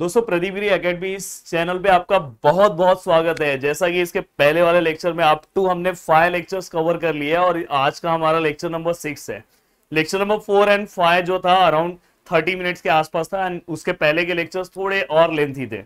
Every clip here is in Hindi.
दोस्तों प्रदीप गिरी अकेडमी इस चैनल पे आपका बहुत बहुत स्वागत है जैसा कि इसके पहले वाले लेक्चर में आप टू हमने फाइव लेक्चर्स कवर कर लिए और आज का हमारा लेक्चर नंबर सिक्स है lecture number four and five जो था अराउंड थर्टी मिनट्स के आसपास था एंड उसके पहले के लेक्चर्स थोड़े और लेंथी थे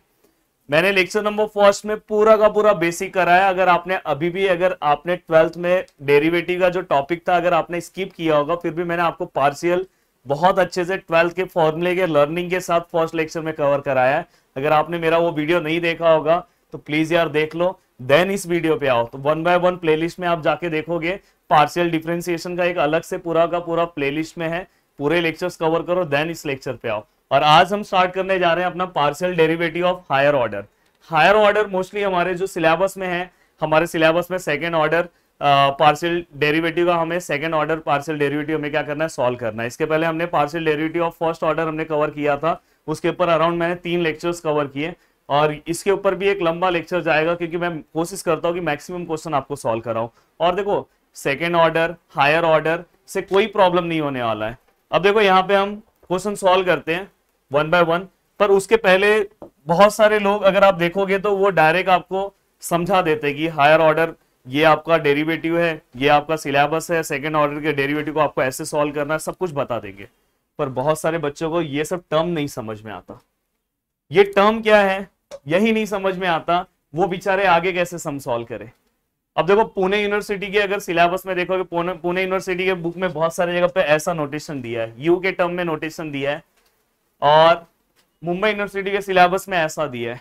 मैंने लेक्चर नंबर फर्स्ट में पूरा का पूरा बेसिक कराया अगर आपने अभी भी अगर आपने ट्वेल्थ में डेरिवेटिव का जो टॉपिक था अगर आपने स्किप किया होगा फिर भी मैंने आपको पार्सियल बहुत अच्छे से ट्वेल्थ के फॉर्मूले के लर्निंग के साथ फर्स्ट लेक्चर में कवर कराया है अगर आपने मेरा वो वीडियो नहीं देखा होगा तो प्लीज यार देख लो देन इस वीडियो पे आओ तो वन बाय वन प्लेलिस्ट में आप जाके देखोगे पार्शियल डिफ्रेंसिएशन का एक अलग से पूरा का पूरा प्लेलिस्ट में है पूरे लेक्चर्स कवर करो देन इस लेक्चर पे आओ और आज हम स्टार्ट करने जा रहे हैं अपना partial derivative of higher order higher order mostly हमारे जो सिलेबस में है हमारे सिलेबस में सेकेंड ऑर्डर पार्सल डेरिवेटिव का हमें सेकंड ऑर्डर पार्सल डेरिवेटिव हमें क्या करना है सॉल्व करना है इसके पहले हमने partial derivative of first order हमने कवर किया था उसके ऊपर अराउंड मैंने तीन लेक्चर्स कवर किए और इसके ऊपर भी एक लंबा लेक्चर जाएगा क्योंकि मैं कोशिश करता हूँ कि मैक्सिमम क्वेश्चन आपको सॉल्व कराऊँ और देखो सेकेंड ऑर्डर हायर ऑर्डर से कोई प्रॉब्लम नहीं होने वाला है अब देखो यहाँ पे हम क्वेश्चन सॉल्व करते हैं वन बाय वन पर उसके पहले बहुत सारे लोग अगर आप देखोगे तो वो डायरेक्ट आपको समझा देते कि हायर ऑर्डर ये आपका डेरिवेटिव है ये आपका सिलेबस है सेकेंड ऑर्डर के डेरिवेटिव को आपको ऐसे सॉल्व करना है सब कुछ बता देंगे पर बहुत सारे बच्चों को ये सब टर्म नहीं समझ में आता ये टर्म क्या है यही नहीं समझ में आता वो बेचारे आगे कैसे सम सॉल्व करें अब देखो पुणे यूनिवर्सिटी के अगर सिलेबस में देखोगे पुणे यूनिवर्सिटी के बुक में बहुत सारे जगह पे ऐसा नोटेशन दिया है यू के टर्म में नोटेशन दिया है और मुंबई यूनिवर्सिटी के सिलेबस में ऐसा दिया है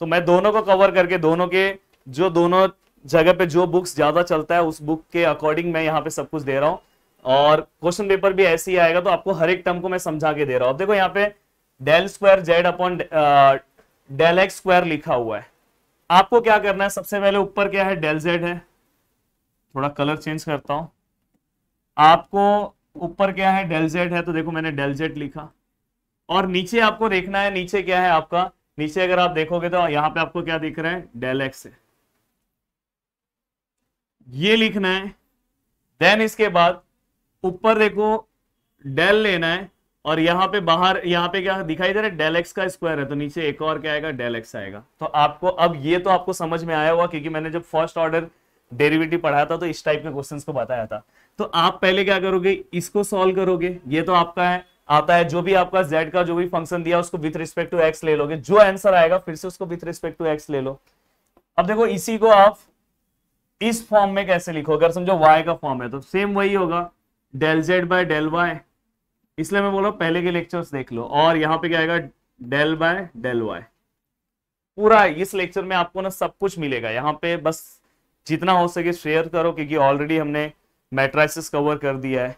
तो मैं दोनों को कवर करके दोनों के जो दोनों जगह पे जो बुक्स ज्यादा चलता है उस बुक के अकॉर्डिंग मैं यहाँ पे सब कुछ दे रहा हूँ और क्वेश्चन पेपर भी ऐसे ही आएगा तो आपको हर एक टर्म को मैं समझा के दे रहा हूँ देखो यहाँ पे del square Z upon del x square लिखा हुआ है आपको क्या करना है सबसे पहले ऊपर क्या है डेल जेड है थोड़ा कलर चेंज करता हूं आपको ऊपर क्या है डेल जेड है तो देखो मैंने डेल जेड लिखा और नीचे आपको देखना है नीचे क्या है आपका नीचे अगर आप देखोगे तो यहाँ पे आपको क्या दिख रहा है डेल एक्स है ये लिखना है देन इसके बाद ऊपर देखो डेल लेना है और यहाँ पे बाहर यहाँ पे क्या दिखाई दे रहा है डेल एक्स का स्क्वायर है तो नीचे एक और क्या आएगा डेल एक्स आएगा तो आपको अब ये तो आपको समझ में आया हुआ क्योंकि मैंने जब फर्स्ट ऑर्डर डेरिवेटिव पढ़ाया था तो इस टाइप के क्वेश्चन को बताया था तो आप पहले क्या करोगे इसको सॉल्व करोगे ये तो आपका है आता है जो भी आपका z का जो भी फंक्शन दिया उसको विथ रिस्पेक्ट टू x ले लोगे जो आंसर आएगा फिर से उसको विथ रिस्पेक्ट टू x ले लो अब देखो इसी को आप इस फॉर्म में कैसे लिखो अगर समझो y का फॉर्म है तो सेम वही होगा del Z by del y इसलिए मैं बोल रहा पहले के लेक्चर्स देख लो और यहाँ पे क्या आएगा डेल बाय डेल y पूरा इस लेक्चर में आपको ना सब कुछ मिलेगा यहाँ पे बस जितना हो सके शेयर करो क्योंकि ऑलरेडी हमने मैट्राइसिस कवर कर दिया है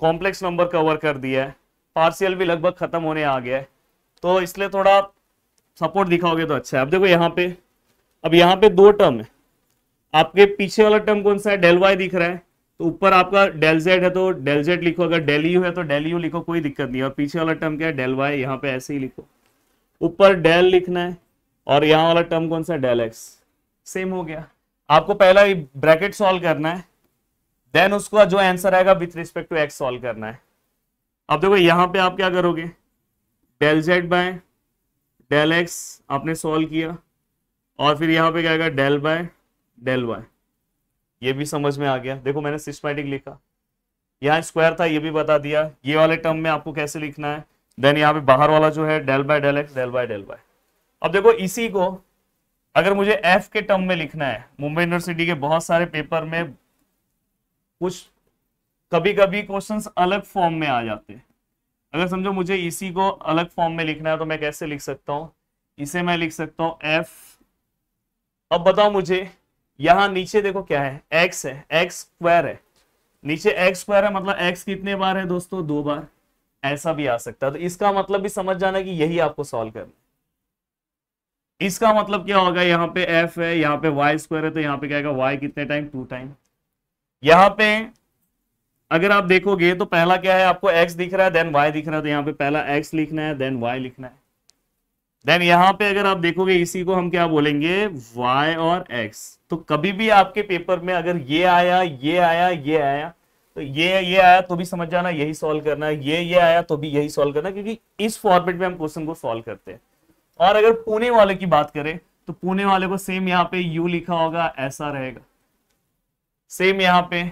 कॉम्प्लेक्स नंबर कवर कर दिया है पार्शियल भी लगभग खत्म होने आ गया है तो इसलिए थोड़ा सपोर्ट दिखाओगे तो अच्छा है अब देखो यहाँ पे अब यहाँ पे दो टर्म है आपके पीछे वाला टर्म कौन सा है डेल वाई दिख रहा है तो ऊपर आपका डेल जेड है तो डेल जेड लिखो अगर डेल यू है तो डेल यू लिखो कोई दिक्कत नहीं और पीछे वाला टर्म क्या है डेल वाई यहाँ पे ऐसे ही लिखो ऊपर डेल लिखना है और यहाँ वाला टर्म कौन सा है डेल एक्स सेम हो गया आपको पहला ब्रैकेट सॉल्व करना है देन उसका जो आंसर आएगा with respect to x solve करना है अब देखो यहाँ पे आप क्या करोगे del Z by del X आपने सॉल्व किया और फिर यहाँ पे क्या आएगा डेल बाय डेल वाई ये भी समझ में आ गया देखो मैंने सिस्टमैटिक लिखा यहाँ स्क्वायर था ये भी बता दिया ये वाले टर्म में आपको कैसे लिखना है देन यहाँ पे बाहर वाला जो है del by del X del by del Y अब देखो इसी को अगर मुझे एफ के टर्म में लिखना है मुंबई यूनिवर्सिटी के बहुत सारे पेपर में कुछ कभी कभी क्वेश्चन अलग फॉर्म में आ जाते हैं अगर समझो मुझे इसी को अलग फॉर्म में लिखना है तो मैं कैसे लिख सकता हूं इसे मैं लिख सकता हूं एफ अब बताओ मुझे यहां नीचे देखो क्या है एक्स है एक्स स्क्वायर है नीचे एक्स स्क्वायर है मतलब एक्स कितने बार है दोस्तों दो बार ऐसा भी आ सकता है तो इसका मतलब भी समझ जाना कि यही आपको सॉल्व करना इसका मतलब क्या होगा यहाँ पे एफ है यहाँ पे वाई स्क्वायर है तो यहाँ पे क्या होगा वाई कितने टाइम टू टाइम यहाँ पे अगर आप देखोगे तो पहला क्या है आपको एक्स दिख रहा है देन वाई दिख रहा है तो यहाँ पे पहला एक्स लिखना है देन वाई लिखना है देन यहां पे अगर आप देखोगे इसी को हम क्या बोलेंगे y और x तो कभी भी आपके पेपर में अगर ये आया ये आया ये आया तो ये ये आया तो भी समझ जाना यही सॉल्व करना ये ये आया तो भी यही सॉल्व करना क्योंकि इस फॉर्मेट में हम क्वेश्चन को सॉल्व करते हैं और अगर पुणे वाले की बात करें तो पुणे वाले को सेम यहां पे u लिखा होगा ऐसा रहेगा सेम यहां पे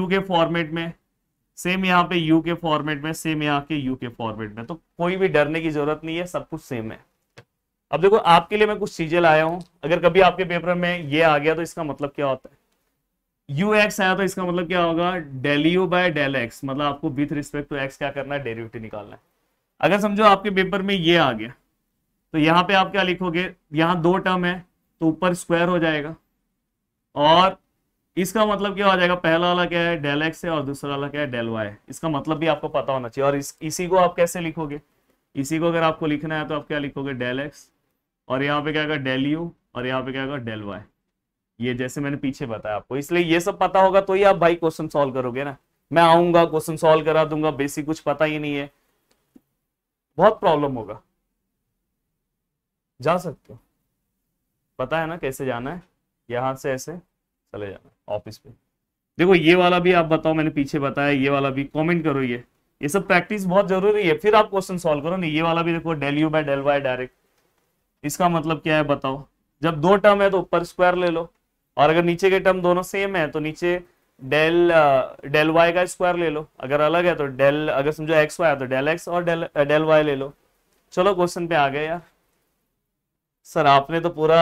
u के फॉर्मेट में सेम यहाँ पे यू के फॉर्मेट में सेम यहाँ के यू के फॉर्मेट में तो कोई भी डरने की जरूरत नहीं है सब कुछ सेम है अब देखो आपके लिए मैं कुछ चीजें लाया हूं अगर कभी आपके पेपर में ये आ गया तो इसका मतलब क्या होता है यू एक्स आया तो इसका मतलब क्या होगा del u by del x मतलब आपको विथ रिस्पेक्ट टू एक्स क्या करना है डेरिवेटिव निकालना है अगर समझो आपके पेपर में ये आ गया तो यहाँ पे आप क्या लिखोगे यहाँ दो टर्म है तो ऊपर स्क्वायर हो जाएगा और इसका मतलब क्या हो जाएगा पहला वाला क्या है डेल एक्स है और दूसरा वाला क्या है डेल वाई इसका मतलब भी आपको पता होना चाहिए और इस, इसी को आप कैसे लिखोगे इसी को अगर आपको लिखना है तो आप क्या लिखोगे डेल एक्स और यहाँ पे क्या होगा डेल यू और यहाँ पे क्या होगा डेल वाई ये जैसे मैंने पीछे बताया आपको इसलिए ये सब पता होगा तो ही आप भाई क्वेश्चन सोल्व करोगे ना मैं आऊंगा क्वेश्चन सोल्व करा दूंगा बेसिक कुछ पता ही नहीं है बहुत प्रॉब्लम होगा जा सकते हो पता है ना कैसे जाना है यहां से ऐसे चले जाना ऑफिस पे देखो ये वाला भी आप बताओ मैंने पीछे बताया ये वाला भी कमेंट करो ये ये सब प्रैक्टिस बहुत जरूरी है फिर आप क्वेश्चन सॉल्व करो ना ये वाला भी देखो del u by del y direct इसका मतलब क्या है बताओ जब दो टर्म है तो ऊपर स्क्वायर ले लो और अगर नीचे के टर्म दोनों सेम है तो नीचे डेल डेल वाई का स्क्वायर ले लो अगर अलग है तो डेल अगर समझो एक्स वाई है तो डेल एक्स और डेल डेल वाई ले लो चलो क्वेश्चन पे आ गए यार सर आपने तो पूरा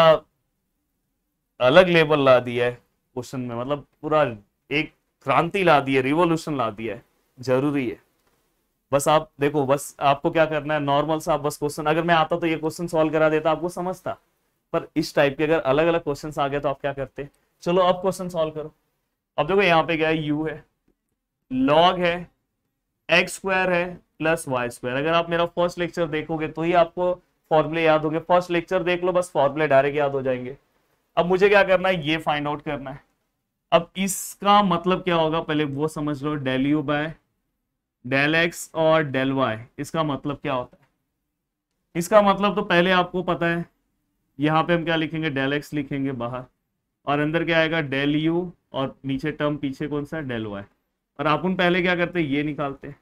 अलग लेवल ला दिया है क्वेश्चन में मतलब पूरा एक क्रांति ला दी है रिवोल्यूशन ला दिया है जरूरी है बस आप देखो बस आपको क्या करना है नॉर्मल सा आप बस क्वेश्चन अगर मैं आता तो ये क्वेश्चन सॉल्व करा देता आपको समझता पर इस टाइप के अगर अलग अलग क्वेश्चन आ गए तो आप क्या करते चलो अब क्वेश्चन सॉल्व करो अब देखो यहाँ पे क्या है यू है लॉग है एक्स स्क्वायर है प्लस वाई स्क्वायर अगर आप मेरा फर्स्ट लेक्चर देखोगे तो ही आपको फॉर्मुले याद होंगे फर्स्ट लेक्चर देख लो बस फॉर्मुले डायरेक्ट याद हो जाएंगे अब मुझे क्या करना है ये फाइंड आउट करना है अब इसका मतलब क्या होगा पहले वो समझ लो del u by del x और डेल वाई इसका मतलब क्या होता है इसका मतलब तो पहले आपको पता है यहाँ पे हम क्या लिखेंगे डेल एक्स लिखेंगे बाहर और अंदर क्या आएगा डेल यू और नीचे टर्म पीछे कौन सा डेल वाई और आप उन पहले क्या करते हैं ये निकालते हैं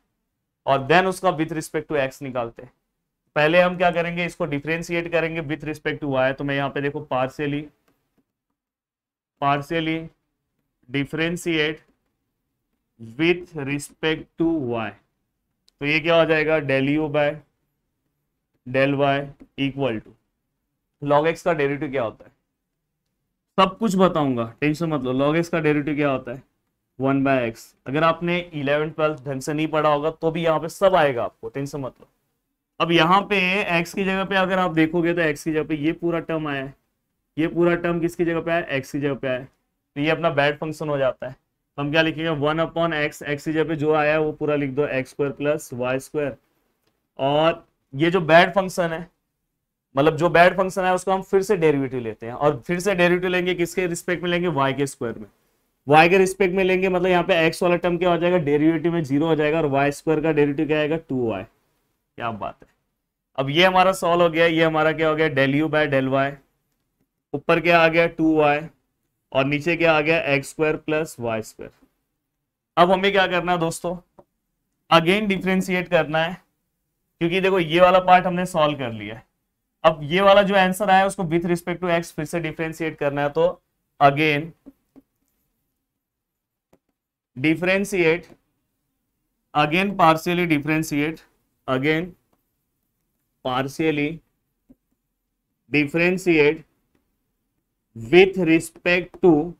और देन उसका विथ रिस्पेक्ट टू एक्स निकालते हैं पहले हम क्या करेंगे इसको डिफ्रेंशिएट करेंगे विथ रिस्पेक्ट टू वाई तो मैं यहाँ पे देखो partially partially differentiate with respect to y तो ये क्या हो जाएगा del u by del y equal to log x का डेरिवेटिव क्या होता है सब कुछ बताऊंगा टेंशन मत लो लॉग एक्स का डेरिवेटिव क्या होता है वन बाय एक्स अगर आपने इलेवन ट्वेल्थ ढंग से नहीं पढ़ा होगा तो भी यहाँ पे सब आएगा आपको टेंशन मत लो अब यहाँ पे एक्स की जगह पे अगर आप देखोगे तो एक्स की जगह पे ये पूरा टर्म आया है ये पूरा टर्म किसकी जगह पे आया एक्स की जगह पे आया तो ये अपना बैड फंक्शन हो जाता है तो हम क्या लिखेंगे वन अपॉन एक्स एक्स की जगह पे जो आया वो पूरा लिख दो x square plus y square और ये जो बैड फंक्शन है मतलब जो बैड फंक्शन है उसको हम फिर से डेरिवेटिव लेते हैं और फिर से डेरिवेटिव लेंगे किसके रिस्पेक्ट में लेंगे वाई के स्क्वायर में वाई के रिस्पेक्ट में लेंगे मतलब यहाँ पे एक्स वाला टर्म क्या हो जाएगा डेरिवेटिव में जीरो हो जाएगा और वाई स्क्वायर का डेरिवेटिव क्या आएगा टू वाई क्या बात है अब ये हमारा सॉल्व हो गया ये हमारा क्या हो गया del u by del y ऊपर क्या आ गया टू वाई और नीचे क्या आ गया x square plus y square अब हमें क्या करना है दोस्तों अगेन डिफ्रेंशिएट करना है क्योंकि देखो ये वाला पार्ट हमने सॉल्व कर लिया है अब ये वाला जो आंसर आया उसको विथ रिस्पेक्ट टू एक्स फिर से डिफ्रेंशिएट करना है तो again differentiate again partially differentiate again partially differentiate with respect to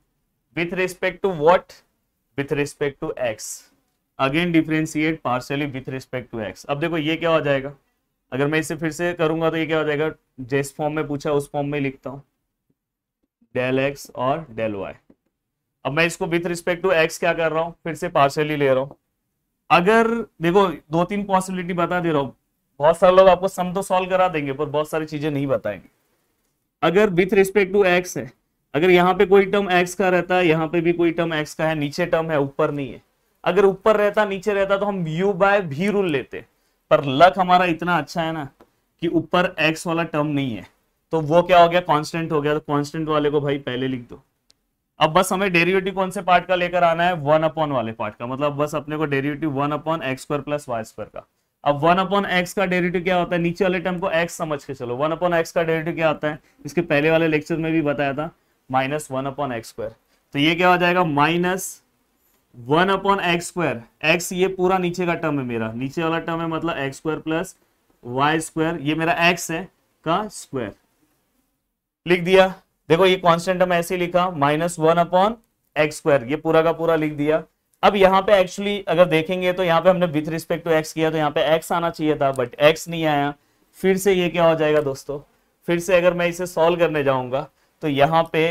with respect to what with respect to x again differentiate partially with respect to x अब देखो ये क्या हो जाएगा अगर मैं इसे फिर से करूंगा तो ये क्या हो जाएगा जिस फॉर्म में पूछा उस फॉर्म में लिखता हूँ डेल एक्स और डेल वाई अब मैं इसको विथ रिस्पेक्ट टू एक्स क्या कर रहा हूँ फिर से पार्शली ले रहा हूं अगर देखो दो तीन पॉसिबिलिटी बता दे रहा हूँ बहुत सारे लोग आपको सम तो सॉल्व करा देंगे पर बहुत सारी चीजें नहीं बताएंगे अगर विथ रिस्पेक्ट टू एक्स है अगर यहाँ पे कोई टर्म एक्स का रहता है यहाँ पे भी कोई टर्म एक्स का है नीचे टर्म है ऊपर नहीं है अगर ऊपर रहता नीचे रहता तो हम यू बाय भी रूल लेते पर लक हमारा इतना अच्छा है ना कि ऊपर एक्स वाला टर्म नहीं है तो वो क्या हो गया कांस्टेंट हो गया तो कांस्टेंट वाले को भाई पहले लिख दो अब बस हमें डेरिवेटिव कौन से पार्ट का लेकर आना है वन अपॉन वाले पार्ट का मतलब बस अपने को derivative one upon x square plus y square का अब वन अपॉन एक्स का डेरिवेटिव क्या होता है नीचे वाले टर्म को एक्स समझ के चलो वन अपॉन एक्स का डेरिवेटिव क्या होता है इसके पहले वाले लेक्चर में भी बताया था minus one upon x square तो ये क्या हो जाएगा minus one upon x square x ये पूरा नीचे का टर्म है मेरा नीचे वाला टर्म है मतलब x square plus y square ये मेरा एक्स है का स्क्वायर लिख दिया देखो ये कॉन्स्टेंट टर्म ऐसे लिखा minus one upon x square ये पूरा का पूरा लिख दिया अब यहाँ पे एक्चुअली अगर देखेंगे तो यहाँ पे हमने विथ रिस्पेक्ट टू एक्स किया तो यहाँ पे एक्स आना चाहिए था बट एक्स नहीं आया फिर से ये क्या हो जाएगा दोस्तों फिर से अगर मैं इसे सॉल्व करने जाऊंगा तो यहाँ पे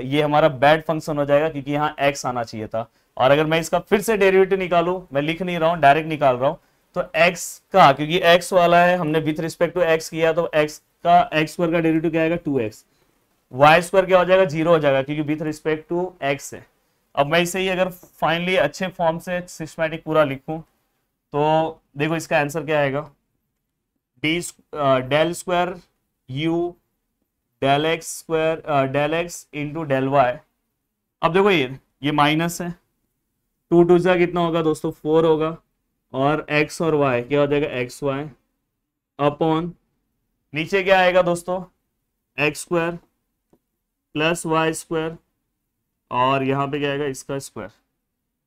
ये हमारा बैड फंक्शन हो जाएगा क्योंकि यहाँ एक्स आना चाहिए था और अगर मैं इसका फिर से डेरिवेटिव निकालू मैं लिख नहीं रहा हूँ डायरेक्ट निकाल रहा हूँ तो एक्स का क्योंकि एक्स वाला है हमने विथ रिस्पेक्ट टू एक्स किया तो एक्स का एक्स स्क्वायर का डेरिवेटिव क्या आएगा टू एक्स वाई स्क्वायर क्या हो जाएगा जीरो हो जाएगा क्योंकि विथ रिस्पेक्ट टू एक्स है अब मैं इसे ही अगर फाइनली अच्छे फॉर्म से सिस्टमैटिक पूरा लिखूं तो देखो इसका आंसर क्या आएगा d del square u del x square del x into del Y अब देखो ये ये माइनस है टू टू जा कितना होगा दोस्तों फोर होगा और एक्स और वाई क्या हो जाएगा एक्स वाई अपॉन नीचे क्या आएगा दोस्तों x square plus y square और यहां पे क्या आएगा इसका स्क्वायर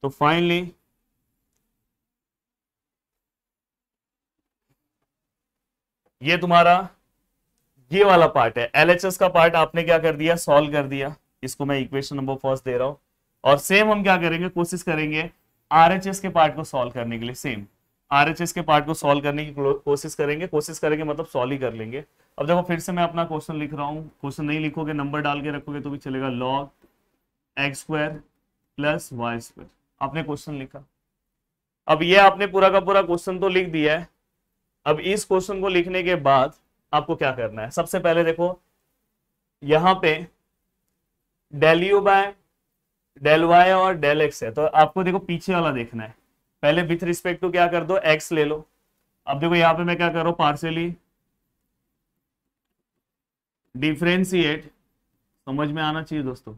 तो फाइनली ये तुम्हारा ये वाला पार्ट है एलएचएस का पार्ट आपने क्या कर दिया सॉल्व कर दिया इसको मैं इक्वेशन नंबर फर्स्ट दे रहा हूं और सेम हम क्या करेंगे कोशिश करेंगे आरएचएस के पार्ट को सॉल्व करने के लिए सेम आरएचएस के पार्ट को सॉल्व करने की कोशिश करेंगे कोशिश करेंगे मतलब सॉल्व ही कर लेंगे अब देखो फिर से मैं अपना क्वेश्चन लिख रहा हूँ क्वेश्चन नहीं लिखोगे नंबर डाल के रखोगे तो भी चलेगा log x square plus y square आपने क्वेश्चन लिखा अब ये आपने पूरा का पूरा क्वेश्चन तो लिख दिया है अब इस क्वेश्चन को लिखने के बाद आपको क्या करना है सबसे पहले देखो यहां पे del u by del y और डेल एक्स है तो आपको देखो पीछे वाला देखना है पहले विथ रिस्पेक्ट टू क्या कर दो एक्स ले लो अब देखो यहां पे मैं क्या कर रहा हूं पार्सली डिफ्रेंशिएट समझ में आना चाहिए दोस्तों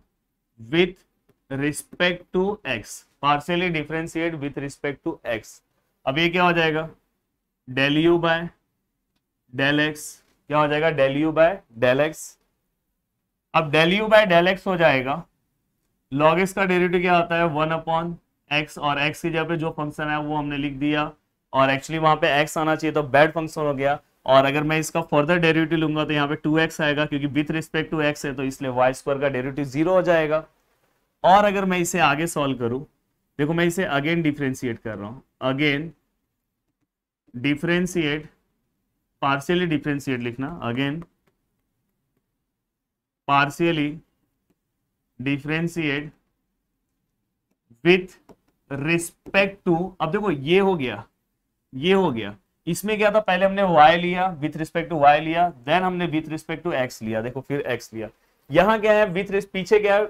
with respect to x partially differentiate with respect to x अब ये क्या हो जाएगा del u by del x क्या हो जाएगा del u by del x अब del u by del x हो जाएगा लॉग एक्स का डेरिवेटिव क्या होता है वन अपॉन एक्स और एक्स की जगह पे जो फंक्शन है वो हमने लिख दिया और एक्चुअली वहां पे एक्स आना चाहिए तो बैड फंक्शन हो गया और अगर मैं इसका फर्दर डेरिवेटिव लूंगा तो यहाँ पे 2x आएगा क्योंकि विथ रिस्पेक्ट टू एक्स है तो इसलिए वाई स्क्वायर का डेरिवेटिव जीरो हो जाएगा और अगर मैं इसे आगे सॉल्व करूं देखो मैं इसे अगेन डिफ्रेंशिएट कर रहा हूं अगेन डिफ्रेंशिएट पार्शियली डिफ्रेंशिएट लिखना again partially differentiate with respect to अब देखो ये हो गया ये हो गया इसमें क्या था पहले हमने y लिया विथ रिस्पेक्ट टू y लिया देन हमने विथ रिस्पेक्ट टू x लिया देखो फिर x लिया यहाँ क्या है विथ पीछे क्या है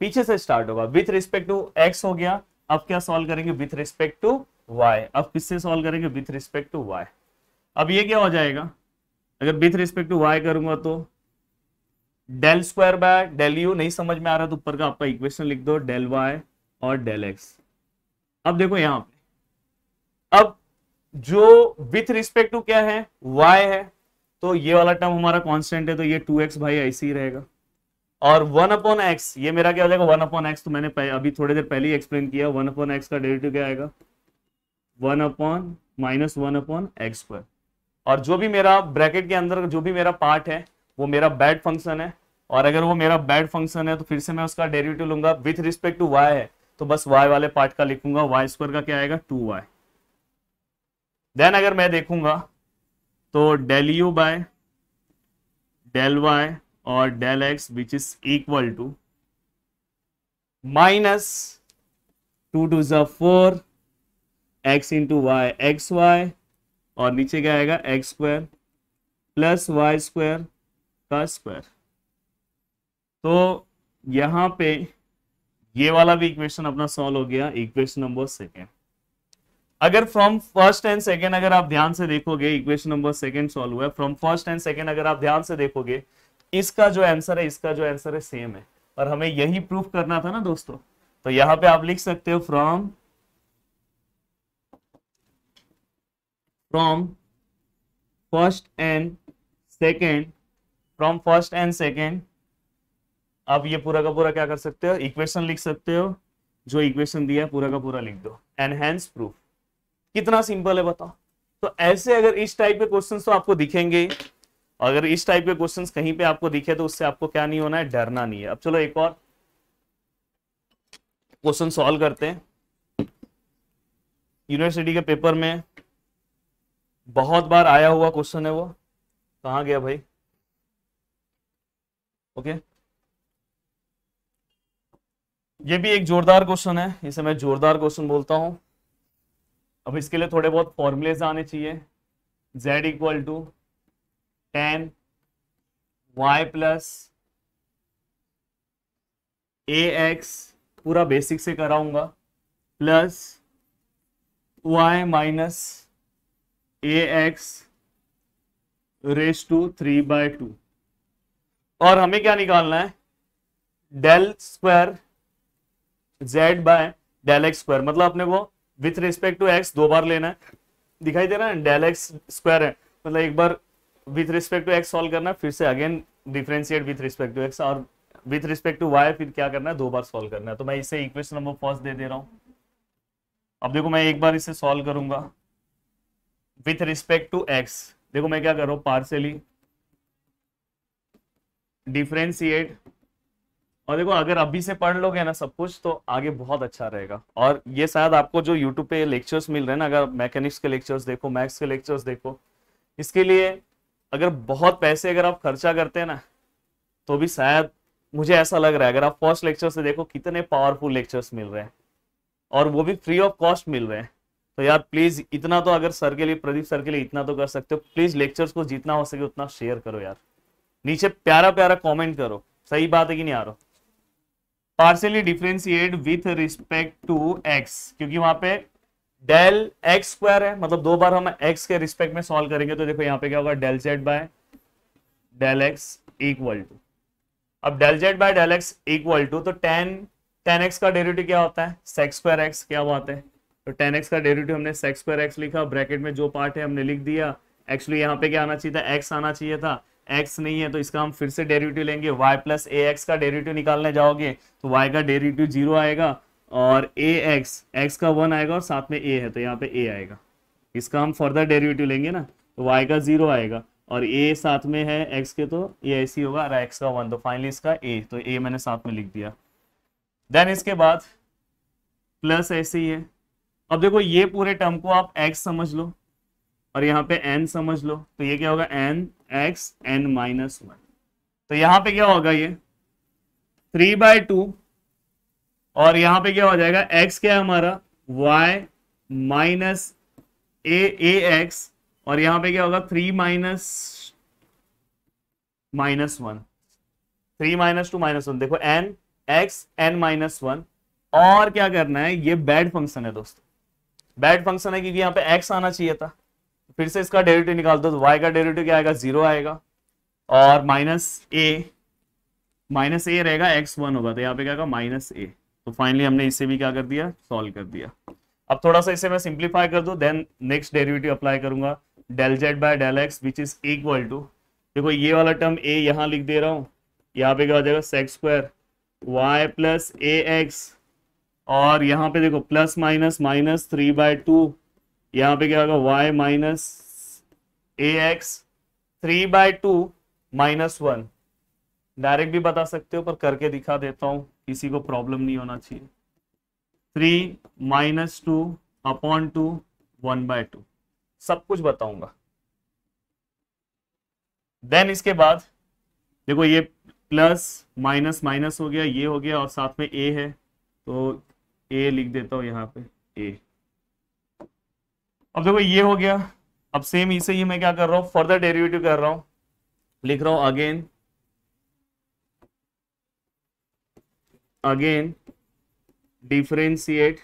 पीछे से स्टार्ट होगा विथ रिस्पेक्ट टू x हो गया अब क्या सॉल्व करेंगे विथ रिस्पेक्ट टू y अब किससे सॉल्व करेंगे विथ रिस्पेक्ट टू y अब ये क्या हो जाएगा अगर विथ रिस्पेक्ट टू y करूंगा तो del square by del u नहीं समझ में आ रहा तो ऊपर का आपका इक्वेशन लिख दो डेल वाई और डेल एक्स अब देखो यहाँ पे अब जो विथ रिस्पेक्ट टू क्या है y है तो ये वाला टर्म हमारा कांस्टेंट है तो ये 2x भाई ऐसे ही रहेगा और 1 अपॉन एक्स ये मेरा क्या हो जाएगा 1 अपॉन एक्स तो मैंने अभी थोड़ी देर पहले ही एक्सप्लेन किया 1 अपॉन एक्स का डेरिवेटिव क्या आएगा 1 upon minus one upon x पर और जो भी मेरा ब्रैकेट के अंदर जो भी मेरा पार्ट है वो मेरा बैड फंक्शन है और अगर वो मेरा बैड फंक्शन है तो फिर से मैं उसका डेरिवेटिव लूंगा विथ रिस्पेक्ट टू वाई है तो बस वाई वाले पार्ट का लिखूंगा वाई स्क्वायर का क्या आएगा टू वाई देन अगर मैं देखूंगा तो del u by del y और del x which is equal to minus two two ज four x into y x y और नीचे क्या आएगा x square plus y square का स्क्वायर तो यहां पे ये वाला भी इक्वेशन अपना सॉल्व हो गया इक्वेशन नंबर सेकेंड अगर फ्रॉम फर्स्ट एंड सेकेंड अगर आप ध्यान से देखोगे इक्वेशन नंबर सेकेंड सॉल्व हुआ फ्रॉम फर्स्ट एंड सेकेंड अगर आप ध्यान से देखोगे इसका जो आंसर है इसका जो आंसर है सेम है और हमें यही प्रूफ करना था ना दोस्तों तो यहां पे आप लिख सकते हो from from first and second from first and second आप ये पूरा का पूरा क्या कर सकते हो इक्वेशन लिख सकते हो जो इक्वेशन दिया है पूरा का पूरा लिख दो एनहेंस प्रूफ कितना सिंपल है बताओ तो ऐसे अगर इस टाइप के क्वेश्चन तो आपको दिखेंगे अगर इस टाइप के क्वेश्चन कहीं पे आपको दिखे तो उससे आपको क्या नहीं होना है डरना नहीं है अब चलो एक और क्वेश्चन सॉल्व करते हैं यूनिवर्सिटी के पेपर में बहुत बार आया हुआ क्वेश्चन है वो कहा गया भाई ओके ये भी एक जोरदार क्वेश्चन है इसे मैं जोरदार क्वेश्चन बोलता हूं अब इसके लिए थोड़े बहुत फॉर्मूलेज आने चाहिए z equal to tan y plus a x पूरा बेसिक से कराऊंगा plus y minus a x raise to three by two और हमें क्या निकालना है del square z by del x square मतलब अपने को विथ रिस्पेक्ट टू एक्स दो बार लेना है दिखाई दे रहा है डेल एक्स स्क्वायर है मतलब एक बार with respect to x solve करना है फिर से again differentiate with respect to x और विथ रिस्पेक्ट टू वाई फिर क्या करना है दो बार सॉल्व करना है तो मैं इसे इक्वेशन नंबर फर्स्ट दे दे रहा हूँ अब देखो मैं एक बार इसे सॉल्व करूंगा विथ रिस्पेक्ट टू एक्स देखो मैं क्या कर रहा हूँ पार्सली डिफ्रेंशिएट और देखो अगर अभी से पढ़ लोगे ना सब कुछ तो आगे बहुत अच्छा रहेगा और ये शायद आपको जो यूट्यूब पे लेक्चर्स मिल रहे हैं ना अगर मैकेनिक्स के लेक्चर्स देखो मैथ्स के लेक्चर्स देखो इसके लिए अगर बहुत पैसे अगर आप खर्चा करते हैं ना तो भी शायद मुझे ऐसा लग रहा है अगर आप फर्स्ट लेक्चर से देखो कितने पावरफुल लेक्चर्स मिल रहे हैं और वो भी फ्री ऑफ कॉस्ट मिल रहे हैं तो यार प्लीज इतना तो अगर सर के लिए प्रदीप सर के लिए इतना तो कर सकते हो प्लीज लेक्चर्स को जितना हो सके उतना शेयर करो यार नीचे प्यारा प्यारा कॉमेंट करो सही बात है कि नहीं आ रहा partially differentiate with respect to x क्योंकि वहां पे डेल एक्स स्क्वायर है मतलब दो बार हम एक्स के रिस्पेक्ट में सॉल्व करेंगे तो देखो यहाँ पे क्या होगा del Z by del x equal to अब del Z by del x equal to तो टेन टेन एक्स का डेरिवेटिव क्या होता है सेक्स स्क्वायर एक्स क्या बात है तो टेन एक्स का डेरिवेटिव हमने सेक्स स्क्वायर एक्स लिखा ब्रैकेट में जो पार्ट है हमने लिख दिया एक्चुअली यहाँ पे क्या आना चाहिए था एक्स आना चाहिए था एक्स नहीं है तो इसका हम फिर से डेरिवेटिव लेंगे वाई प्लस ए एक्स का डेरिवेटिव निकालने जाओगे तो वाई का डेरिवेटिव जीरो आएगा और ए एक्स एक्स का वन आएगा और साथ में ए है तो यहाँ पे ए आएगा इसका हम फर्दर डेरिवेटिव लेंगे ना तो वाई का जीरो आएगा और ए साथ में है एक्स के तो ए ऐसी होगा और एक्स का वन तो फाइनली इसका ए तो ए मैंने साथ में लिख दिया देन इसके बाद प्लस ऐसे ही है अब देखो ये पूरे टर्म को आप एक्स समझ लो और यहाँ पे एन समझ लो तो ये क्या होगा n x n minus one तो यहां पे क्या होगा ये थ्री बाय टू और यहां पे क्या हो जाएगा एक्स क्या है हमारा y minus a a x और यहां पे क्या होगा three minus minus one three minus two minus one देखो n x n minus one और क्या करना है ये बैड फंक्शन है दोस्तों बैड फंक्शन है क्योंकि यहां पे एक्स आना चाहिए था फिर से इसका डेरिवेटिव निकाल दो तो वाई का डेरिवेटिव क्या आएगा जीरो आएगा और माइनस ए माइनस ए रहेगा एक्स वन होगा तो यहाँ पे क्या होगा माइनस ए तो फाइनली हमने इसे भी क्या कर दिया सॉल्व कर दिया अब थोड़ा सा इसे मैं सिंप्लीफाई कर दूं देन नेक्स्ट डेरिवेटिव अप्लाई करूंगा del Z by del x which is equal to देखो ये वाला टर्म ए यहाँ लिख दे रहा हूँ यहाँ पे क्या हो जाएगा sec square y plus a x और यहाँ पे देखो plus minus minus three by two यहाँ पे क्या होगा y minus a x three by two minus one direct भी बता सकते हो पर करके दिखा देता हूं किसी को प्रॉब्लम नहीं होना चाहिए three minus two upon two one by two सब कुछ बताऊंगा देन इसके बाद देखो ये प्लस माइनस माइनस हो गया ये हो गया और साथ में ए है तो ए लिख देता हूं यहां पे ए अब देखो ये हो गया अब सेम इसे ही मैं क्या कर रहा हूं फर्दर डेरिवेटिव कर रहा हूं लिख रहा हूं again again differentiate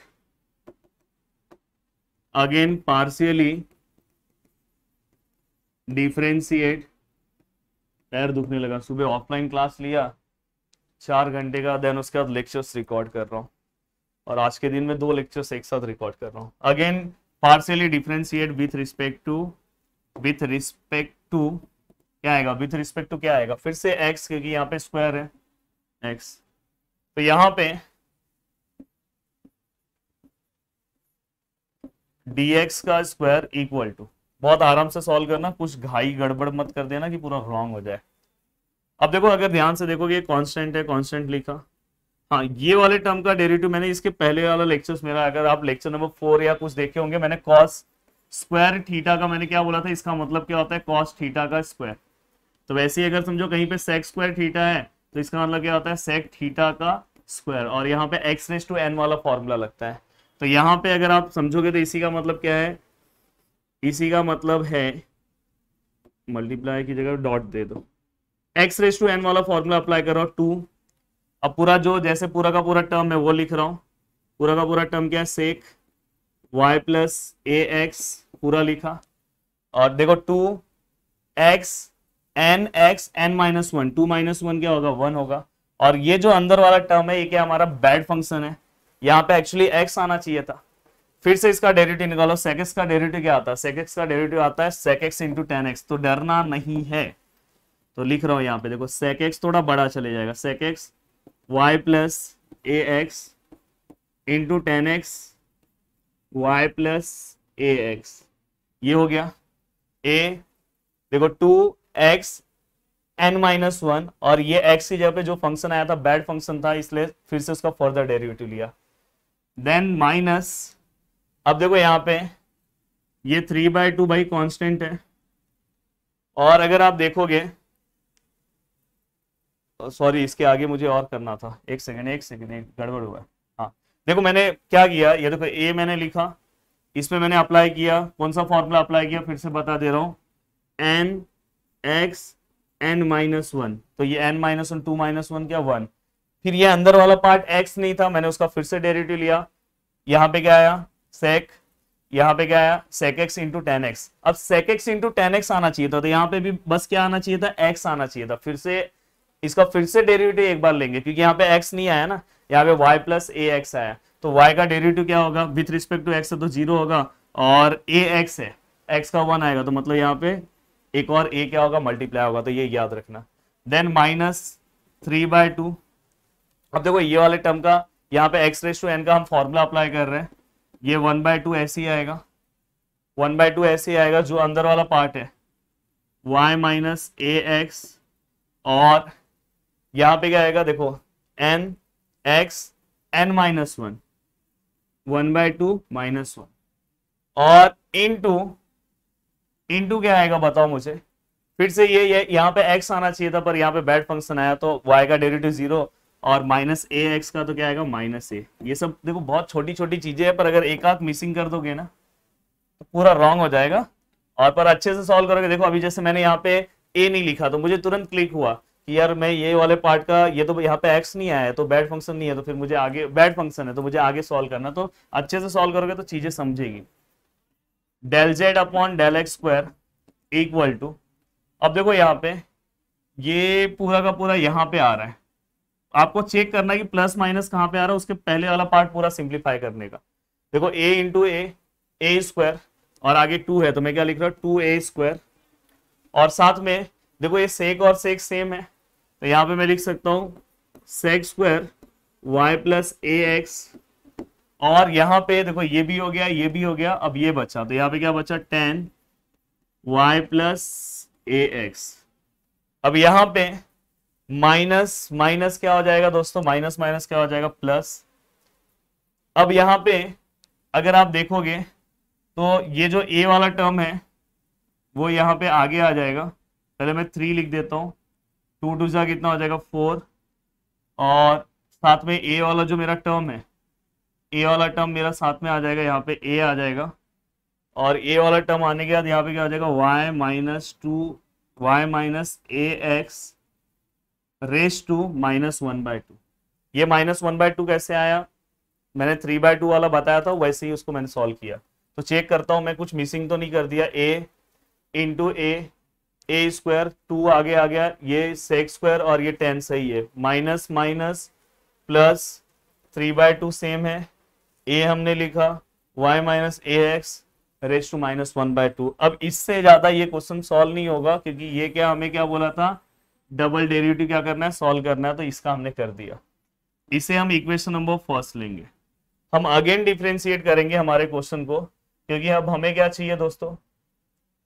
again partially differentiate पैर दुखने लगा सुबह ऑफलाइन क्लास लिया चार घंटे का देन उसके बाद लेक्चर्स रिकॉर्ड कर रहा हूं और आज के दिन में दो लेक्चर्स एक साथ रिकॉर्ड कर रहा हूं again partially differentiate with respect to with respect to क्या आएगा विथ रिस्पेक्ट टू क्या आएगा फिर से एक्स क्योंकि यहाँ पे स्क्वायर है एक्स तो यहाँ पे dx का स्क्वायर इक्वल टू बहुत आराम से सॉल्व करना कुछ घाई गड़बड़ मत कर देना कि पूरा रॉन्ग हो जाए अब देखो अगर ध्यान से देखोगे कांस्टेंट है कांस्टेंट लिखा हाँ ये वाले टर्म का डेरिवेटिव मैंने इसके पहले वाला लेक्चर्स मेरा अगर आप लेक्चर नंबर फोर या कुछ देखे होंगे मैंने कॉस स्क्वायर थीटा का मैंने क्या बोला था इसका मतलब क्या होता है कॉस थीटा का स्क्वायर तो वैसे ही अगर समझो कहीं पे सेक स्क्वायर थीटा है तो इसका मतलब क्या होता है सेक थीटा का स्क्वायर और यहाँ पे एक्स रेस टू एन वाला फॉर्मूला लगता है तो यहाँ पे अगर आप समझोगे तो इसी का मतलब क्या है इसी का मतलब है मल्टीप्लाई की जगह डॉट दे दो एक्स रेस टू एन वाला फॉर्मूला अप्लाई करो टू अब पूरा जो जैसे पूरा का पूरा टर्म है वो लिख रहा हूँ पूरा का पूरा टर्म क्या है sec y plus a x पूरा लिखा और देखो two x n x n minus one two minus one क्या होगा वन होगा और ये जो अंदर वाला टर्म है ये क्या हमारा बैड फंक्शन है यहाँ पे एक्चुअली एक्स आना चाहिए था फिर से इसका डेरिवेटिव निकालो x का डेरिवेटिव क्या आता है x का डेरिवेटिव आता है x इंटू टेन एक्स तो डरना नहीं है तो लिख रहा हूं यहाँ पे देखो x थोड़ा बड़ा चले जाएगा x y plus a x into tan x y plus a x ये हो गया ए देखो two x n minus one और ये एक्स की जगह पे जो फंक्शन आया था बैड फंक्शन था इसलिए फिर से उसका फर्दर डेरिवेटिव लिया देन माइनस अब देखो यहां पे ये three by two by constant है और अगर आप देखोगे सॉरी इसके आगे मुझे और करना था एक सेकेंड एक सेकेंड एक गड़बड़ हुआ हाँ देखो मैंने क्या किया ये देखो ए मैंने लिखा इसमें मैंने अप्लाई किया कौन सा फॉर्मूला अप्लाई किया फिर से बता दे रहा हूँ n x n minus one तो ये n minus one two minus one क्या वन फिर ये अंदर वाला पार्ट एक्स नहीं था मैंने उसका फिर से डेरिवेटिव लिया यहाँ पे क्या आया सेक यहाँ पे क्या आया sec x into tan x अब sec x into tan x आना चाहिए था तो यहाँ पे भी बस क्या आना चाहिए था एक्स आना चाहिए था फिर से इसका फिर से डेरिवेटिव एक बार लेंगे क्योंकि यहाँ पे एक्स नहीं आया ना यहाँ पे वाई प्लस ए एक्स आया तो वाई का डेरिवेटिव क्या होगा विथ रिस्पेक्ट टू एक्स तो जीरो होगा और ए एक्स है एक्स का वन आएगा तो मतलब यहाँ पे एक और ए क्या होगा मल्टीप्लाई होगा तो ये याद रखना then minus three by two अब देखो ये वाले टर्म का यहाँ पे एक्स रेस टू एन का हम फॉर्मूला अप्लाई कर रहे हैं ये वन बाय टू ऐसे ही आएगा वन बाय टू ऐसे ही आएगा जो अंदर वाला पार्ट है वाई माइनस ए एक्स और यहाँ पे क्या आएगा देखो n x n minus one one by two minus one और इनटू इनटू क्या आएगा बताओ मुझे फिर से ये ये यहाँ पे x आना चाहिए था पर यहाँ पे बैड फंक्शन आया तो y का डेरिवेटिव जीरो और माइनस ए एक्स का तो क्या आएगा माइनस ए ये सब देखो बहुत छोटी छोटी चीजें हैं पर अगर एक आध मिसिंग कर दोगे ना तो पूरा रॉन्ग हो जाएगा और पर अच्छे से सॉल्व करोगे देखो अभी जैसे मैंने यहाँ पे ए नहीं लिखा तो मुझे तुरंत क्लिक हुआ कि यार मैं ये वाले पार्ट का ये तो यहाँ पे एक्स नहीं आया है तो बैड फंक्शन नहीं है तो फिर मुझे आगे बैड फंक्शन है तो मुझे आगे सॉल्व करना तो अच्छे से सॉल्व करोगे तो चीजें समझेगी del z upon del x square equal to अब देखो यहाँ पे ये पूरा का पूरा यहाँ पे आ रहा है आपको चेक करना है कि प्लस माइनस कहाँ पे आ रहा है उसके पहले वाला पार्ट पूरा सिंप्लीफाई करने का देखो ए इंटू ए ए स्क्वायर और आगे टू है तो मैं क्या लिख रहा हूँ टू ए स्क्वायर और साथ में देखो ये सेक और सेक सेम है तो यहां पे मैं लिख सकता हूं sec square y plus a x और यहां पे देखो ये भी हो गया ये भी हो गया अब ये बचा तो यहाँ पे क्या बचा tan y plus a x अब यहां पे माइनस माइनस क्या हो जाएगा दोस्तों माइनस माइनस क्या हो जाएगा प्लस अब यहाँ पे अगर आप देखोगे तो ये जो ए वाला टर्म है वो यहाँ पे आगे आ जाएगा पहले मैं थ्री लिख देता हूं टू टू सा कितना हो जाएगा फोर और साथ में ए वाला जो मेरा टर्म है ए वाला टर्म मेरा साथ में आ जाएगा यहाँ पे ए आ जाएगा और ए वाला टर्म आने के बाद यहाँ पे क्या आ जाएगा y minus two y minus a x raise to minus one by two ये माइनस वन बाय टू कैसे आया मैंने थ्री बाय टू वाला बताया था वैसे ही उसको मैंने सॉल्व किया तो चेक करता हूँ मैं कुछ मिसिंग तो नहीं कर दिया a into a a square two आगे आ गया ये सेक्स स्क्वायर और ये टेन सही है minus minus plus three by two same है ए हमने लिखा y minus a x raise to minus one by two अब इससे ज्यादा ये क्वेश्चन सॉल्व नहीं होगा क्योंकि ये क्या हमें क्या बोला था डबल डेरिवेटिव क्या करना है सॉल्व करना है तो इसका हमने कर दिया इसे हम इक्वेशन नंबर फर्स्ट लेंगे हम अगेन डिफ्रेंशिएट करेंगे हमारे क्वेश्चन को क्योंकि अब हमें क्या चाहिए दोस्तों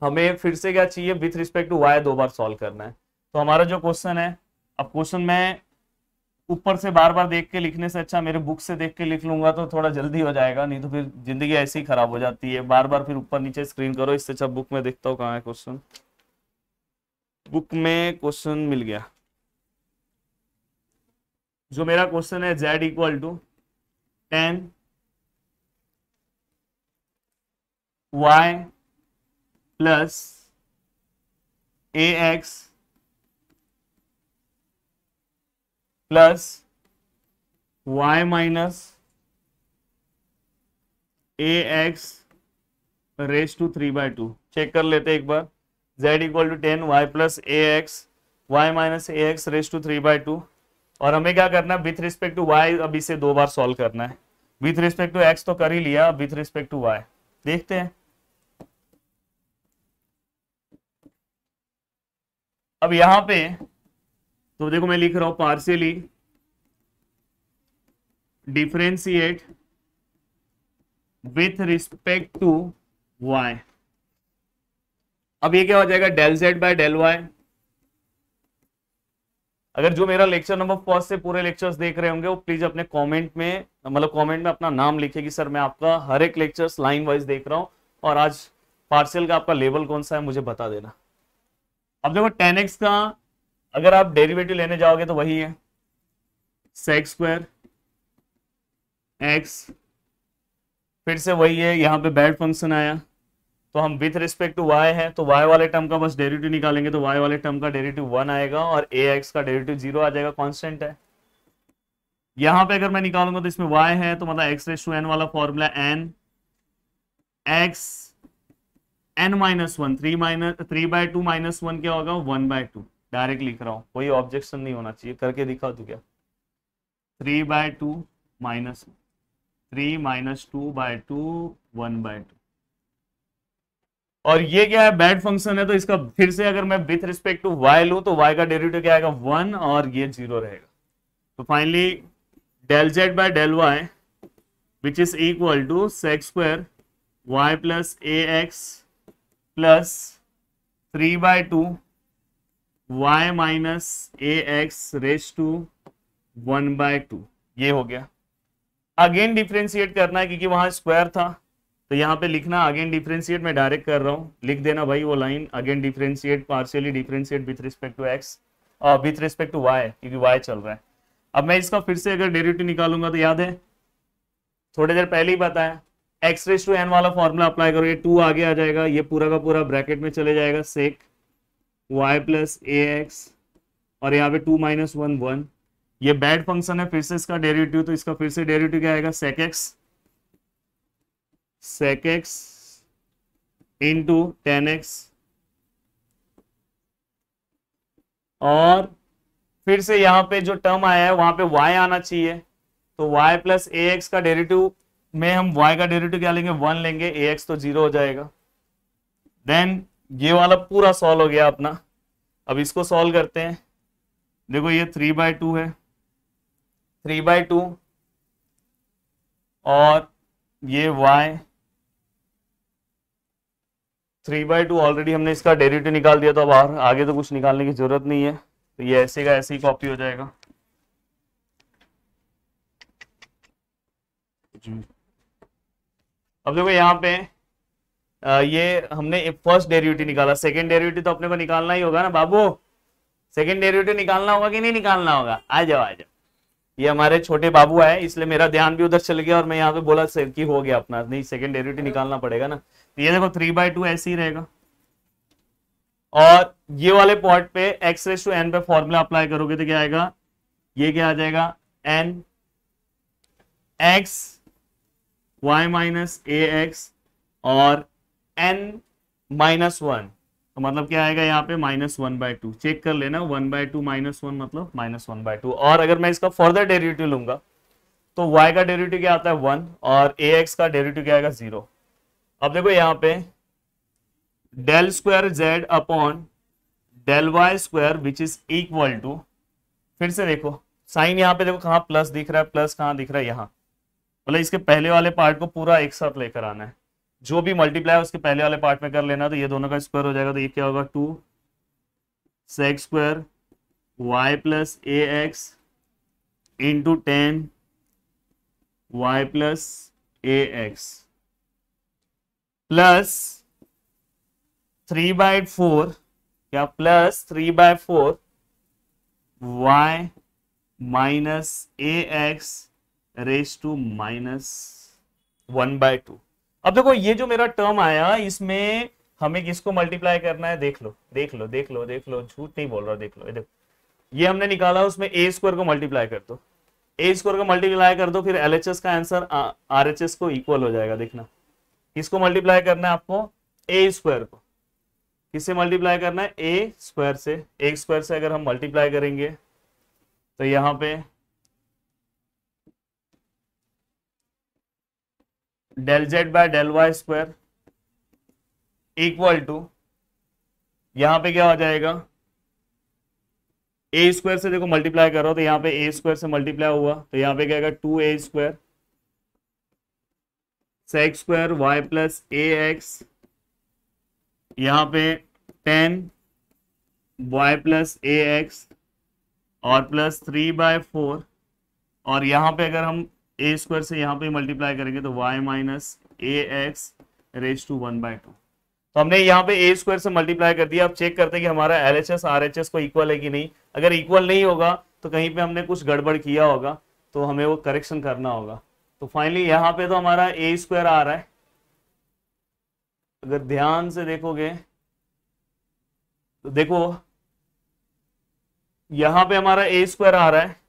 हमें फिर से क्या चाहिए विथ रिस्पेक्ट टू वाई दो बार सॉल्व करना है तो हमारा जो क्वेश्चन है अब क्वेश्चन में ऊपर से बार बार देख के लिखने से अच्छा मेरे बुक से देख के लिख लूंगा तो थोड़ा जल्दी हो जाएगा नहीं तो फिर जिंदगी ऐसी ही खराब हो जाती है बार बार फिर ऊपर नीचे स्क्रीन करो इससे अच्छा बुक में देखता हूँ कहाँ है क्वेश्चन बुक में क्वेश्चन मिल गया जो मेरा क्वेश्चन है z equal to tan y plus a x plus y minus a x raise to three by two check कर लेते एक बार z equal to tan y plus a x y minus a x raise to three by two और हमें क्या करना है विथ रिस्पेक्ट टू वाई अभी से दो बार सॉल्व करना है विथ रिस्पेक्ट टू एक्स तो कर ही लिया विथ रिस्पेक्ट टू वाई देखते हैं अब यहां पे तो देखो मैं लिख रहा हूं partially differentiate with respect to y अब ये क्या हो जाएगा del Z by del y अगर जो मेरा लेक्चर नंबर फर्स्ट से पूरे लेक्चर्स देख रहे होंगे वो प्लीज अपने कमेंट में मतलब कमेंट में अपना नाम लिखे कि सर मैं आपका हर एक लेक्चर्स लाइन वाइज देख रहा हूं और आज पार्सल का आपका लेवल कौन सा है मुझे बता देना अब देखो टेन एक्स का अगर आप डेरिवेटिव लेने जाओगे तो वही है सेक्स स्क्वायर एक्स फिर से वही है यहाँ पे बैड फंक्शन आया तो हम विथ रिस्पेक्ट टू वाई है तो वाई वाले टर्म का बस डेरिवेटिव निकालेंगे तो वाई वाले टर्म का डेरिवेटिव वन आएगा और ए एक्स का डेरिवेटिव जीरो आ जाएगा कॉन्स्टेंट है यहां पे अगर मैं निकालूंगा तो इसमें वाई है तो मतलब एक्स रेस टू एन वाला formula n x n minus one three minus three by two minus one क्या होगा वन बाय टू डायरेक्ट लिख रहा हूँ कोई ऑब्जेक्शन नहीं होना चाहिए करके दिखा दू क्या three by two minus three minus two by two one by two और ये क्या है बैड फंक्शन है तो इसका फिर से अगर मैं विथ रिस्पेक्ट टू वाई लू तो वाई का डेरिवेटिव क्या आएगा वन और ये जीरो रहेगा तो finally del Z by del y which is equal to sec square y plus a x plus three by two y minus a x raise to one by two ये हो गया अगेन डिफ्रेंशिएट करना है क्योंकि वहां स्क्वायर था तो यहाँ पे लिखना अगेन डिफ्रेंशिएट मैं डायरेक्ट कर रहा हूं लिख देना भाई वो line again differentiate partially differentiate with respect to x और विथ रिस्पेक्ट टू वाई क्योंकि वाई चल रहा है अब मैं इसका फिर से अगर डेरिवेटिव निकालूंगा तो याद है थोड़ी देर पहले ही बताया एक्स रेस टू एन वाला फॉर्मूला अप्लाई करोगे टू आगे आ जाएगा ये पूरा का पूरा ब्रैकेट में चले जाएगा sec y plus a x और यहाँ पे टू माइनस वन वन ये बैड फंक्शन है फिर से इसका डेरिवेटिव तो इसका फिर से डेरिवेटिव क्या आएगा sec x sec x into tan x और फिर से यहाँ पे जो टर्म आया है वहां पे y आना चाहिए तो y प्लस ए एक्स का डेरिवेटिव में हम y का डेरिवेटिव क्या लेंगे वन लेंगे ए एक्स तो जीरो हो जाएगा देन ये वाला पूरा सॉल्व हो गया अपना अब इसको सॉल्व करते हैं देखो ये थ्री बाय टू है थ्री बाय टू और ये y three by two already हमने इसका डेरिवेटिव निकाल दिया था बाहर आगे तो कुछ निकालने की जरूरत नहीं है तो ये ऐसे का ऐसे ही कॉपी हो जाएगा अब देखो यहाँ पे आ, ये हमने फर्स्ट डेरिवेटिव निकाला सेकंड डेरिवेटिव तो अपने को निकालना ही होगा ना बाबू सेकंड डेरिवेटिव निकालना होगा कि नहीं निकालना होगा आ जाओ आ जाओ ये हमारे छोटे बाबू आए इसलिए मेरा ध्यान भी उधर चल गया और मैं यहाँ पे बोला कि हो गया अपना नहीं सेकंड डेरिवेटिव निकालना पड़ेगा ना तो ये देखो थ्री बाई टू ऐसे ही रहेगा और ये वाले पॉइंट पे एक्स रेस टू एन पे फॉर्मूला अप्लाई करोगे तो क्या आएगा ये क्या आ जाएगा n x y minus a x और एन माइनस वन तो मतलब क्या आएगा यहाँ पे minus one by two check कर लेना one by two minus one मतलब माइनस वन बाय टू और अगर मैं इसका फर्दर डेरिवेटिव लूंगा तो y का डेरिवेटिव क्या आता है वन और ए एक्स का डेरिवेटिव क्या आएगा जीरो अब देखो यहाँ पे del square Z upon del y square which is equal to फिर से देखो साइन यहाँ पे देखो कहाँ प्लस दिख रहा है प्लस कहाँ दिख रहा है यहाँ मतलब इसके पहले वाले पार्ट को पूरा एक साथ लेकर आना है जो भी मल्टीप्लाई उसके पहले वाले पार्ट में कर लेना तो ये दोनों का स्क्वायर हो जाएगा तो ये क्या होगा two sec square y plus a x into tan y plus a x plus three by four या plus three by four y minus a x raise to minus one by two अब देखो ये जो मेरा टर्म आया इसमें हमें किसको मल्टीप्लाई करना है देख लो देख लो देख लो देख लो झूठ नहीं बोल रहा देख लो देखो ये हमने निकाला उसमें ए स्क्वायर को मल्टीप्लाई कर दो ए स्क्वायर को मल्टीप्लाई कर दो फिर एल का आंसर आर एच एस को इक्वल हो जाएगा देखना किसको मल्टीप्लाई करना है आपको ए स्क्वायर को किससे मल्टीप्लाई करना है ए स्क्वायर से ए स्क्वायर से अगर हम मल्टीप्लाई करेंगे तो यहाँ पे del Z by del y square equal to यहां पे क्या हो जाएगा ए स्क्वायर से देखो मल्टीप्लाई करो तो यहां पे ए स्क्वायर से मल्टीप्लाई हुआ तो यहां पे क्या आएगा two a square sec square y plus a x यहां पे tan y plus a x और प्लस थ्री बाय फोर और यहां पे अगर हम ए स्क्वायर से यहाँ पे मल्टीप्लाई करेंगे तो y minus a x raise to one by two तो हमने यहाँ पे ए स्क्वायर से मल्टीप्लाई कर दिया अब चेक करते हैं कि हमारा L H S R H S को इक्वल है कि नहीं अगर इक्वल नहीं होगा तो कहीं पे हमने कुछ गड़बड़ किया होगा तो हमें वो करेक्शन करना होगा तो फाइनली यहाँ पे तो हमारा ए स्क्वायर आ रहा है अगर ध्यान से देखोगे तो देखो यहाँ पे हमारा ए स्क्वायर आ रहा है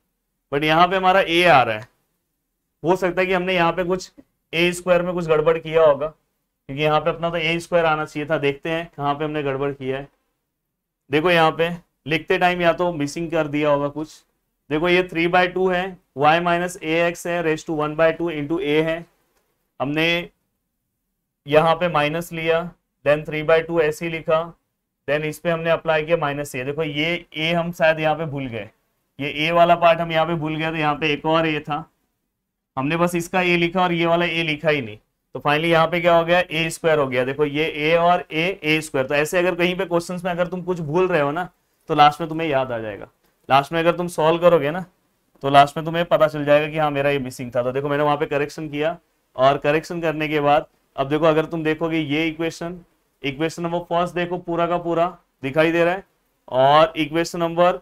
बट यहाँ पे हमारा ए आ रहा है हो सकता है कि हमने यहाँ पे कुछ ए स्क्वायर में कुछ गड़बड़ किया होगा क्योंकि यहाँ पे अपना तो ए स्क्वायर आना चाहिए था देखते हैं कहाँ पे हमने गड़बड़ किया है देखो यहाँ पे लिखते टाइम या तो मिसिंग कर दिया होगा कुछ देखो ये थ्री बाय टू है वाई माइनस ए एक्स है raise to one by two into a है हमने यहाँ पे माइनस लिया देन थ्री बाय टू ऐसे लिखा देन इस पे हमने अप्लाई किया माइनस ए देखो ये ए हम शायद यहाँ पे भूल गए ये ए वाला पार्ट हम यहाँ पे भूल गए तो यहाँ पे एक और ए था हमने बस इसका ए लिखा और ये वाला ए लिखा ही नहीं तो फाइनली यहाँ पे क्या हो गया ए स्क्वायर हो गया देखो ये ए और ए ए स्क्वायर तो ऐसे अगर कहीं पे क्वेश्चन में अगर तुम कुछ भूल रहे हो ना तो लास्ट में तुम्हें याद आ जाएगा लास्ट में अगर तुम सॉल्व करोगे ना तो लास्ट में तुम्हें पता चल जाएगा कि हाँ मेरा ये मिसिंग था तो देखो मैंने वहां पे करेक्शन किया और करेक्शन करने के बाद अब देखो अगर तुम देखोगे ये इक्वेशन इक्वेशन नंबर फर्स्ट देखो पूरा का पूरा दिखाई दे रहा है और इक्वेशन नंबर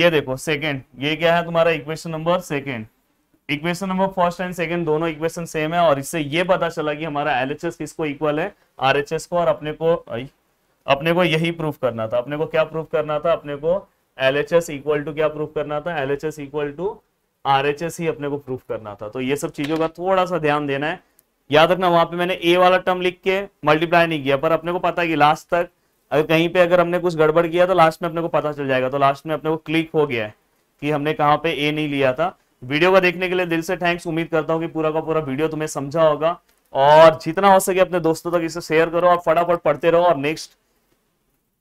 ये देखो सेकेंड ये क्या है तुम्हारा equation number second equation number first and second दोनों इक्वेशन सेम है और इससे ये पता चला कि हमारा एलएचएस किसको इक्वल है आरएचएस को और अपने को अपने को यही प्रूफ करना था अपने को क्या प्रूफ करना था अपने को L H S equal to क्या प्रूफ करना था L H S equal to R H S ही अपने को प्रूफ करना था तो ये सब चीजों का थोड़ा सा ध्यान देना है याद रखना वहां पे मैंने ए वाला टर्म लिख के मल्टीप्लाई नहीं किया पर अपने को पता है कि लास्ट तक अगर कहीं पे अगर हमने कुछ गड़बड़ किया तो लास्ट में अपने को पता चल जाएगा तो लास्ट में अपने को क्लिक हो गया है कि हमने कहाँ पे ए नहीं लिया था वीडियो को देखने के लिए दिल से थैंक्स उम्मीद करता हूँ कि पूरा का पूरा वीडियो तुम्हें समझा होगा और जितना हो सके अपने दोस्तों तक इसे शेयर करो और फटाफट पढ़ते रहो और नेक्स्ट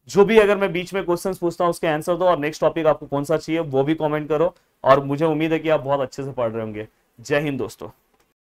जो भी अगर मैं बीच में क्वेश्चंस पूछता हूँ उसके आंसर दो और नेक्स्ट टॉपिक आपको कौन सा चाहिए वो भी कमेंट करो और मुझे उम्मीद है कि आप बहुत अच्छे से पढ़ रहे होंगे जय हिंद दोस्तों